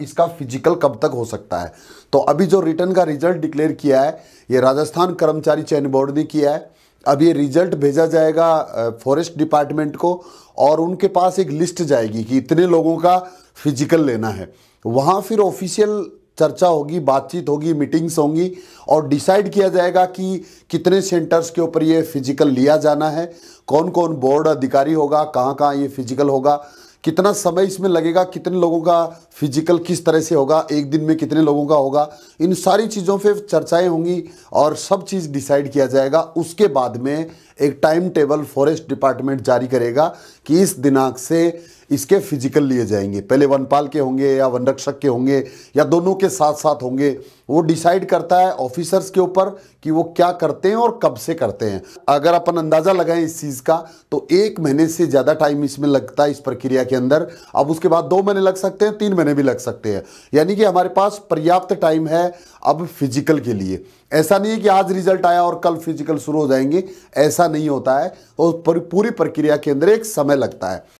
इसका फिजिकल कब तक हो सकता है तो अभी जो रिटर्न का रिजल्ट डिक्लेयर किया है ये राजस्थान कर्मचारी चयन बोर्ड ने किया है अब ये रिजल्ट भेजा जाएगा फॉरेस्ट डिपार्टमेंट को और उनके पास एक लिस्ट जाएगी कि इतने लोगों का फिजिकल लेना है वहाँ फिर ऑफिशियल चर्चा होगी बातचीत होगी मीटिंग्स होंगी और डिसाइड किया जाएगा कि कितने सेंटर्स के ऊपर ये फिजिकल लिया जाना है कौन कौन बोर्ड अधिकारी होगा कहाँ कहाँ ये फिजिकल होगा कितना समय इसमें लगेगा कितने लोगों का फिजिकल किस तरह से होगा एक दिन में कितने लोगों का होगा इन सारी चीज़ों पे चर्चाएं होंगी और सब चीज़ डिसाइड किया जाएगा उसके बाद में एक टाइम टेबल फॉरेस्ट डिपार्टमेंट जारी करेगा कि इस दिनांक से इसके फिजिकल लिए जाएंगे पहले वनपाल के होंगे या वनरक्षक के होंगे या दोनों के साथ साथ होंगे वो डिसाइड करता है ऑफिसर्स के ऊपर कि वो क्या करते हैं और कब से करते हैं अगर अपन अंदाज़ा लगाएं इस चीज़ का तो एक महीने से ज़्यादा टाइम इसमें लगता है इस प्रक्रिया के अंदर अब उसके बाद दो महीने लग सकते हैं तीन महीने भी लग सकते हैं यानी कि हमारे पास पर्याप्त टाइम है अब फिजिकल के लिए ऐसा नहीं है कि आज रिजल्ट आया और कल फिजिकल शुरू हो जाएंगे ऐसा नहीं होता है और पूरी प्रक्रिया के अंदर एक समय लगता है